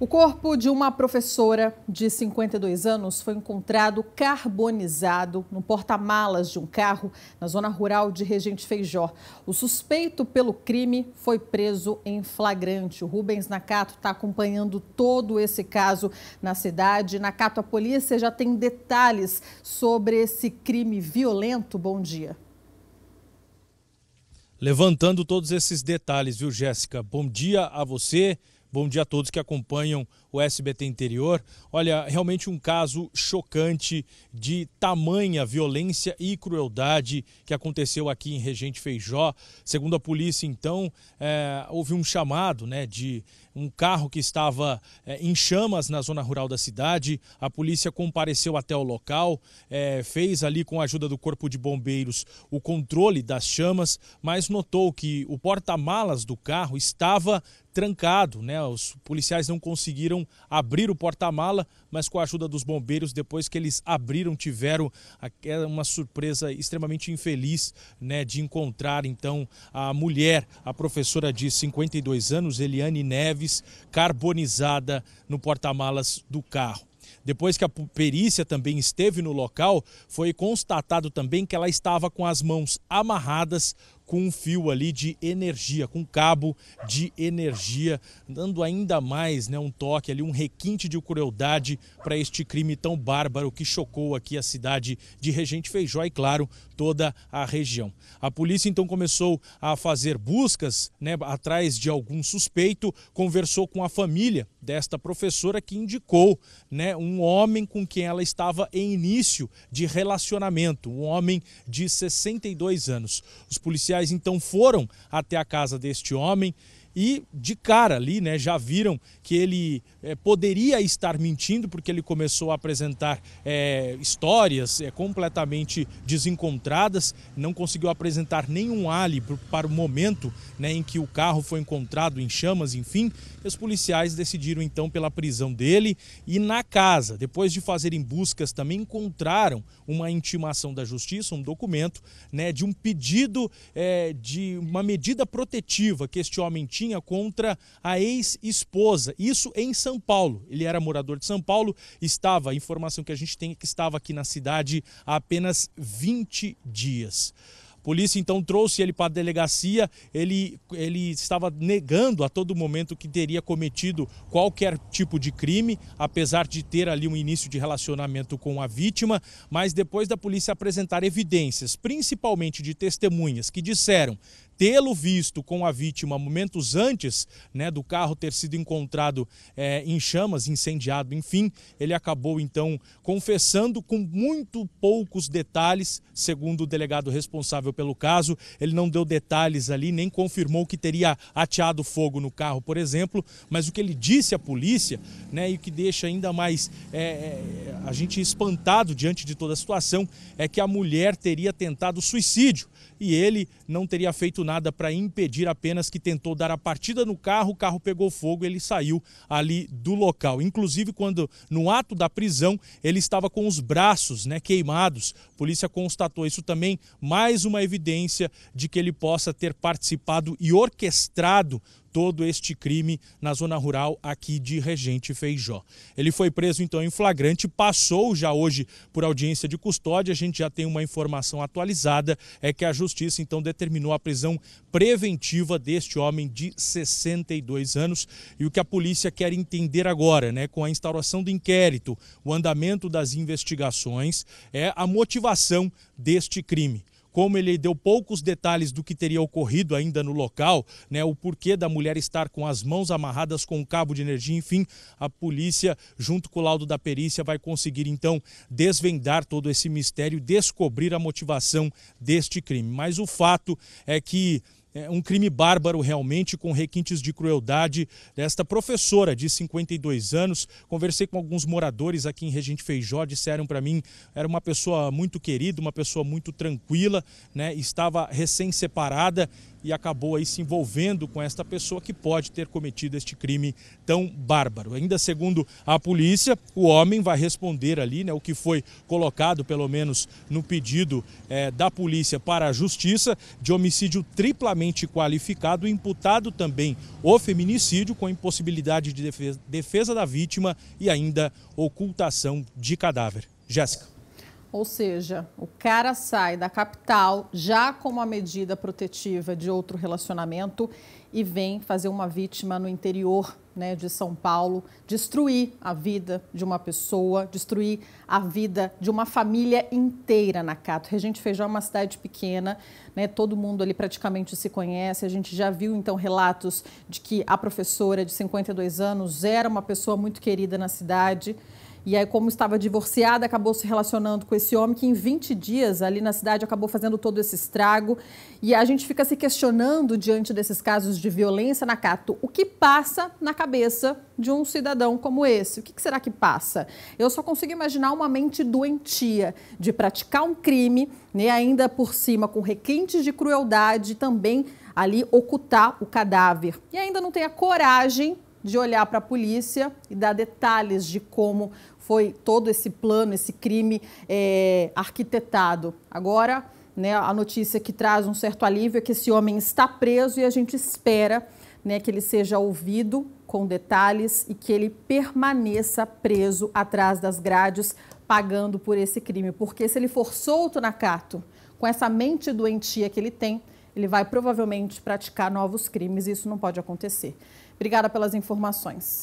O corpo de uma professora de 52 anos foi encontrado carbonizado no porta-malas de um carro na zona rural de Regente Feijó. O suspeito pelo crime foi preso em flagrante. O Rubens Nakato está acompanhando todo esse caso na cidade. Nakato, a polícia já tem detalhes sobre esse crime violento. Bom dia. Levantando todos esses detalhes, viu, Jéssica? Bom dia a você. Bom dia a todos que acompanham o SBT Interior. Olha, realmente um caso chocante de tamanha violência e crueldade que aconteceu aqui em Regente Feijó. Segundo a polícia, então, é, houve um chamado né, de um carro que estava é, em chamas na zona rural da cidade. A polícia compareceu até o local, é, fez ali com a ajuda do Corpo de Bombeiros o controle das chamas, mas notou que o porta-malas do carro estava trancado, né? Os policiais não conseguiram abrir o porta-mala, mas com a ajuda dos bombeiros, depois que eles abriram, tiveram é uma surpresa extremamente infeliz, né, de encontrar então a mulher, a professora de 52 anos, Eliane Neves, carbonizada no porta-malas do carro. Depois que a perícia também esteve no local, foi constatado também que ela estava com as mãos amarradas com um fio ali de energia, com um cabo de energia, dando ainda mais né, um toque ali, um requinte de crueldade para este crime tão bárbaro que chocou aqui a cidade de Regente Feijó e, claro, toda a região. A polícia então começou a fazer buscas né, atrás de algum suspeito, conversou com a família desta professora que indicou né, um homem com quem ela estava em início de relacionamento, um homem de 62 anos. Os policiais policiais então foram até a casa deste homem e de cara ali, né, já viram que ele é, poderia estar mentindo porque ele começou a apresentar é, histórias é, completamente desencontradas, não conseguiu apresentar nenhum alibi para o momento né, em que o carro foi encontrado em chamas, enfim. Os policiais decidiram então pela prisão dele e na casa, depois de fazerem buscas, também encontraram uma intimação da justiça, um documento né, de um pedido de uma medida protetiva que este homem tinha tinha contra a ex-esposa. Isso em São Paulo. Ele era morador de São Paulo, estava, a informação que a gente tem é que estava aqui na cidade há apenas 20 dias polícia então trouxe ele para a delegacia. Ele, ele estava negando a todo momento que teria cometido qualquer tipo de crime, apesar de ter ali um início de relacionamento com a vítima. Mas depois da polícia apresentar evidências, principalmente de testemunhas que disseram tê-lo visto com a vítima momentos antes né, do carro ter sido encontrado é, em chamas, incendiado, enfim, ele acabou então confessando com muito poucos detalhes, segundo o delegado responsável pelo caso. Ele não deu detalhes ali, nem confirmou que teria ateado fogo no carro, por exemplo, mas o que ele disse à polícia, né, e o que deixa ainda mais é, é a gente espantado diante de toda a situação, é que a mulher teria tentado suicídio e ele não teria feito nada para impedir, apenas que tentou dar a partida no carro, o carro pegou fogo, ele saiu ali do local. Inclusive, quando no ato da prisão, ele estava com os braços né, queimados. A polícia constatou isso também, mais uma evidência de que ele possa ter participado e orquestrado todo este crime na zona rural aqui de Regente Feijó. Ele foi preso então em flagrante, passou já hoje por audiência de custódia. A gente já tem uma informação atualizada, é que a justiça então determinou a prisão preventiva deste homem de 62 anos. E o que a polícia quer entender agora, né, com a instauração do inquérito, o andamento das investigações, é a motivação deste crime como ele deu poucos detalhes do que teria ocorrido ainda no local, né, o porquê da mulher estar com as mãos amarradas com um cabo de energia, enfim, a polícia, junto com o laudo da perícia, vai conseguir então desvendar todo esse mistério, descobrir a motivação deste crime. Mas o fato é que é um crime bárbaro realmente, com requintes de crueldade desta professora de 52 anos. Conversei com alguns moradores aqui em Regente Feijó, disseram para mim, era uma pessoa muito querida, uma pessoa muito tranquila, né? estava recém-separada, e acabou aí se envolvendo com esta pessoa que pode ter cometido este crime tão bárbaro. Ainda segundo a polícia, o homem vai responder ali, né, o que foi colocado pelo menos no pedido é, da polícia para a justiça de homicídio triplamente qualificado, imputado também o feminicídio com impossibilidade de defesa, defesa da vítima e ainda ocultação de cadáver. Jéssica. Ou seja, o cara sai da capital já com uma medida protetiva de outro relacionamento e vem fazer uma vítima no interior né, de São Paulo, destruir a vida de uma pessoa, destruir a vida de uma família inteira na Cato. Regente Feijó é uma cidade pequena, né, todo mundo ali praticamente se conhece. A gente já viu então relatos de que a professora de 52 anos era uma pessoa muito querida na cidade. E aí, como estava divorciada, acabou se relacionando com esse homem que, em 20 dias, ali na cidade, acabou fazendo todo esse estrago. E a gente fica se questionando diante desses casos de violência, na Cato o que passa na cabeça de um cidadão como esse? O que será que passa? Eu só consigo imaginar uma mente doentia de praticar um crime, né, ainda por cima com requintes de crueldade, também ali ocultar o cadáver. E ainda não tem a coragem de olhar para a polícia e dar detalhes de como foi todo esse plano, esse crime é, arquitetado. Agora, né, a notícia que traz um certo alívio é que esse homem está preso e a gente espera né, que ele seja ouvido com detalhes e que ele permaneça preso atrás das grades, pagando por esse crime. Porque se ele for solto na Cato, com essa mente doentia que ele tem, ele vai provavelmente praticar novos crimes e isso não pode acontecer. Obrigada pelas informações.